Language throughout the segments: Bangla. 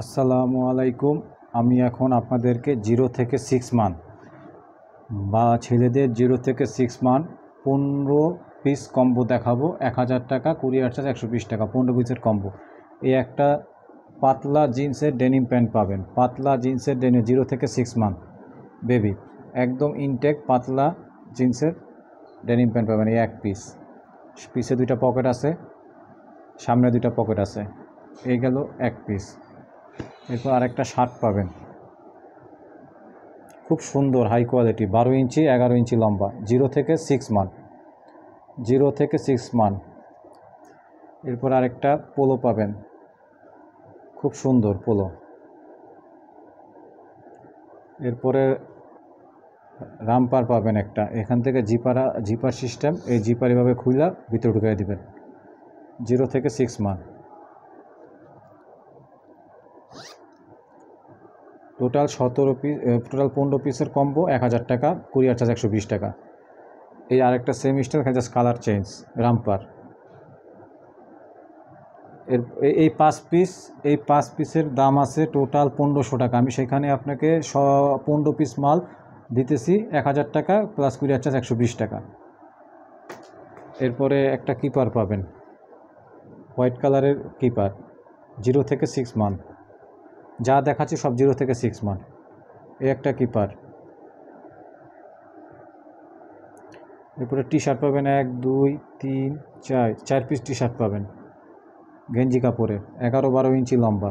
আসসালামু আলাইকুম আমি এখন আপনাদেরকে জিরো থেকে সিক্স মান বা ছেলেদের জিরো থেকে সিক্স মান পনেরো পিস কম্বো দেখাবো এক হাজার টাকা কুড়ি আটশো একশো বিশ টাকা পনেরো পিসের কম্বো এই একটা পাতলা জিন্সের ডেনিম প্যান্ট পাবেন পাতলা জিন্সের ডেনিম জিরো থেকে সিক্স মান বেবি একদম ইনটেক পাতলা জিন্সের ডেনিম প্যান্ট পাবেন এই এক পিস পিসে দুইটা পকেট আছে সামনে দুইটা পকেট আছে এই গেল এক পিস এরপর আরেকটা শার্ট পাবেন খুব সুন্দর হাই কোয়ালিটি বারো ইঞ্চি এগারো ইঞ্চি লম্বা জিরো থেকে সিক্স মান জিরো থেকে সিক্স মান এরপর আরেকটা পোলো পাবেন খুব সুন্দর পোলো এরপরে রামপার পাবেন একটা এখান থেকে জিপারা জিপার সিস্টেম এই জিপার এভাবে খুইলা ভিতরে ঢুকিয়ে দেবেন জিরো থেকে সিক্স মান টোটাল সতেরো পিস টোটাল পনেরো পিসের কম্বো এক হাজার টাকা কুড়ি হাজার একশো বিশ টাকা এই আরেকটা সেম স্টাইল এখানে জাস্ট কালার চেঞ্জ রামপার এর এই পাঁচ পিস এই পাঁচ পিসের দাম আছে টোটাল পনেরোশো টাকা আমি সেখানে আপনাকে স পনেরো পিস মাল দিতেছি এক হাজার টাকা প্লাস কুড়ি হাজার একশো বিশ টাকা এরপরে একটা কিপার পাবেন হোয়াইট কালারের কিপার জিরো থেকে সিক্স মান্থ যা দেখাচ্ছে সব জিরো থেকে সিক্স মান এ একটা কিপার এরপরে টি শার্ট পাবেন এক দুই তিন চার চার পিস টি শার্ট পাবেন গেঞ্জি কাপড়ের এগারো বারো ইঞ্চি লম্বা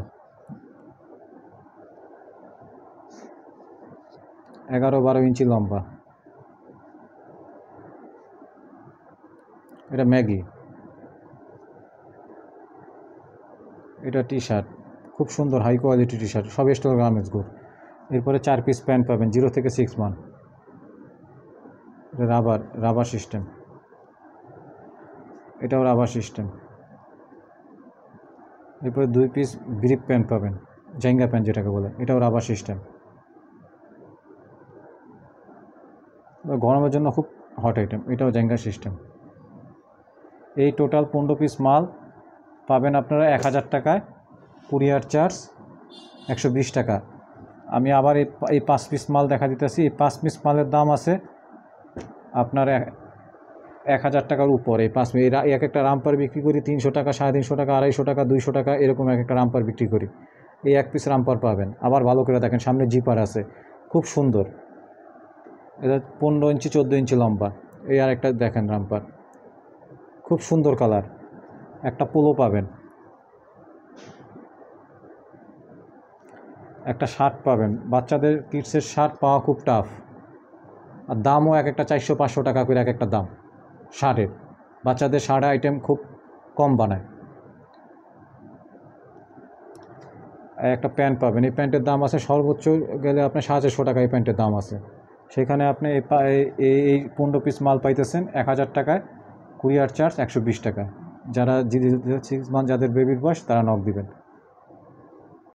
এগারো বারো ইঞ্চি লম্বা এটা ম্যাগি এটা টি শার্ট খুব সুন্দর হাই কোয়ালিটি টি শার্ট সব স্টল গ্রামেজ গুড় এরপরে চার পিস প্যান্ট পাবেন জিরো থেকে six month rubber rubber system এটাও রাবার সিস্টেম এরপরে দুই পিস গ্রিপ প্যান্ট পাবেন জাইঙ্গা প্যান্ট যেটাকে বলে এটাও রাবার সিস্টেম গরমের জন্য খুব হট আইটেম এটাও জাইঙ্গা সিস্টেম এই টোটাল পনেরো পিস মাল পাবেন আপনারা এক হাজার টাকায় কুরিয়ার চার্জ একশো টাকা আমি আবার এই পাঁচ পিস মাল দেখা দিতেছি এই পাঁচ পিস মালের দাম আছে আপনার এক হাজার টাকার উপরে পাঁচ এক একটা রামপার বিক্রি করি তিনশো টাকা সাড়ে তিনশো টাকা আড়াইশো টাকা দুইশো টাকা এরকম এক একটা রামপার বিক্রি করি এই এক পিস রামপার পাবেন আবার ভালো করে দেখেন সামনে জিপার আছে খুব সুন্দর এটা পনেরো ইঞ্চি চোদ্দো ইঞ্চি লম্বা এই আর একটা দেখেন রামপার খুব সুন্দর কালার একটা পোলো পাবেন একটা শার্ট পাবেন বাচ্চাদের কিডসের শার্ট পাওয়া খুব টাফ আর দামও এক একটা চারশো পাঁচশো টাকা করে এক একটা দাম শার্টের বাচ্চাদের শার্ট আইটেম খুব কম বানায় একটা প্যান্ট পাবেন এই প্যান্টের দাম আছে সর্বোচ্চ গেলে আপনার চারশো টাকা এই প্যান্টের দাম আছে সেখানে আপনি এই পনেরো পিস মাল পাইতেছেন এক হাজার টাকায় কুরিয়ার চার্জ একশো বিশ টাকা যারা সিক্স মান্থ যাদের বেবির বয়স তারা নক দিবেন